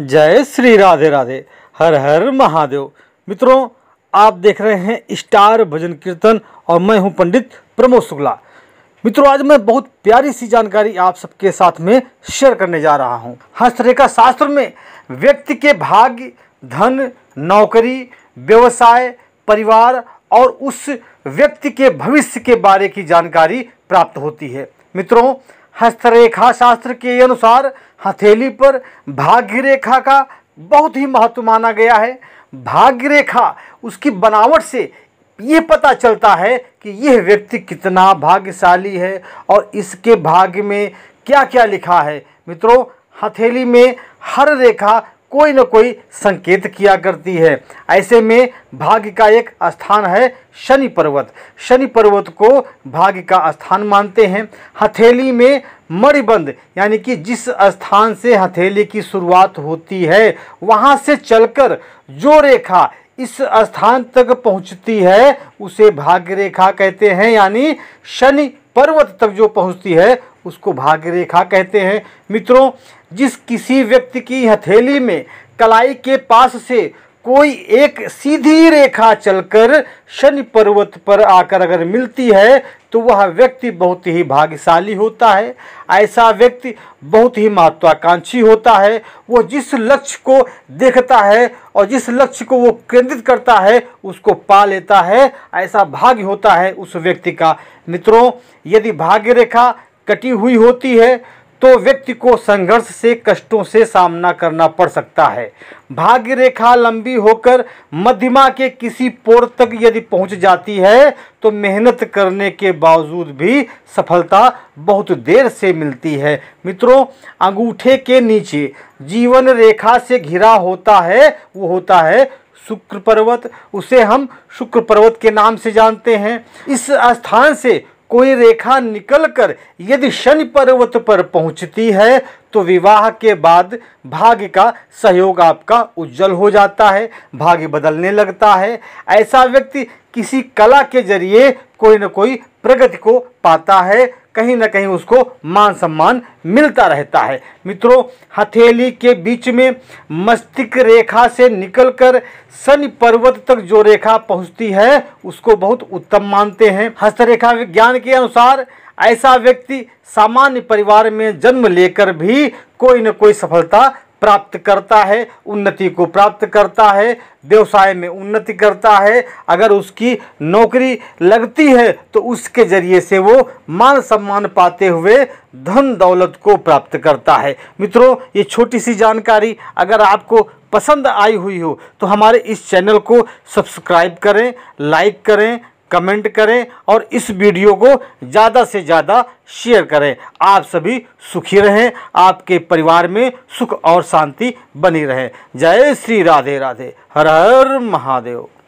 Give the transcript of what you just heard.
जय श्री राधे राधे हर हर महादेव मित्रों आप देख रहे हैं स्टार भजन कीर्तन और मैं हूं पंडित प्रमोद शुक्ला मित्रों आज मैं बहुत प्यारी सी जानकारी आप सबके साथ में शेयर करने जा रहा हूं हस्तरेखा शास्त्र में व्यक्ति के भाग्य धन नौकरी व्यवसाय परिवार और उस व्यक्ति के भविष्य के बारे की जानकारी प्राप्त होती है मित्रों हस्तरेखा शास्त्र के अनुसार हथेली पर भाग्य रेखा का बहुत ही महत्व माना गया है भाग्य रेखा उसकी बनावट से ये पता चलता है कि यह व्यक्ति कितना भाग्यशाली है और इसके भाग्य में क्या क्या लिखा है मित्रों हथेली में हर रेखा कोई ना कोई संकेत किया करती है ऐसे में भाग्य का एक स्थान है शनि पर्वत शनि पर्वत को भाग्य का स्थान मानते हैं हथेली में मणिबंध यानी कि जिस स्थान से हथेली की शुरुआत होती है वहाँ से चलकर जो रेखा इस स्थान तक पहुँचती है उसे भाग्य रेखा कहते हैं यानी शनि पर्वत तक जो पहुँचती है उसको भाग्य रेखा कहते हैं मित्रों जिस किसी व्यक्ति की हथेली में कलाई के पास से कोई एक सीधी रेखा चलकर शनि पर्वत पर आकर अगर मिलती है तो वह व्यक्ति बहुत ही भाग्यशाली होता है ऐसा व्यक्ति बहुत ही महत्वाकांक्षी होता है वो जिस लक्ष्य को देखता है और जिस लक्ष्य को वो केंद्रित करता है उसको पा लेता है ऐसा भाग्य होता है उस व्यक्ति का मित्रों यदि भाग्य रेखा कटी हुई होती है तो व्यक्ति को संघर्ष से कष्टों से सामना करना पड़ सकता है भाग्य रेखा लंबी होकर मध्यमा के किसी पोर तक यदि पहुंच जाती है तो मेहनत करने के बावजूद भी सफलता बहुत देर से मिलती है मित्रों अंगूठे के नीचे जीवन रेखा से घिरा होता है वो होता है शुक्र पर्वत उसे हम शुक्र पर्वत के नाम से जानते हैं इस स्थान से कोई रेखा निकलकर यदि शनि पर्वत पर पहुंचती है तो विवाह के बाद भाग्य का सहयोग आपका उज्जवल हो जाता है भाग्य बदलने लगता है ऐसा व्यक्ति किसी कला के जरिए कोई न कोई प्रगति को पाता है कहीं ना कहीं उसको मान सम्मान मिलता रहता है मित्रों हथेली के बीच में मस्तिष्क रेखा से निकलकर शनि पर्वत तक जो रेखा पहुंचती है उसको बहुत उत्तम मानते हैं हस्तरेखा विज्ञान के अनुसार ऐसा व्यक्ति सामान्य परिवार में जन्म लेकर भी कोई न कोई सफलता प्राप्त करता है उन्नति को प्राप्त करता है व्यवसाय में उन्नति करता है अगर उसकी नौकरी लगती है तो उसके ज़रिए से वो मान सम्मान पाते हुए धन दौलत को प्राप्त करता है मित्रों ये छोटी सी जानकारी अगर आपको पसंद आई हुई हो तो हमारे इस चैनल को सब्सक्राइब करें लाइक करें कमेंट करें और इस वीडियो को ज़्यादा से ज़्यादा शेयर करें आप सभी सुखी रहें आपके परिवार में सुख और शांति बनी रहे जय श्री राधे राधे हर हर महादेव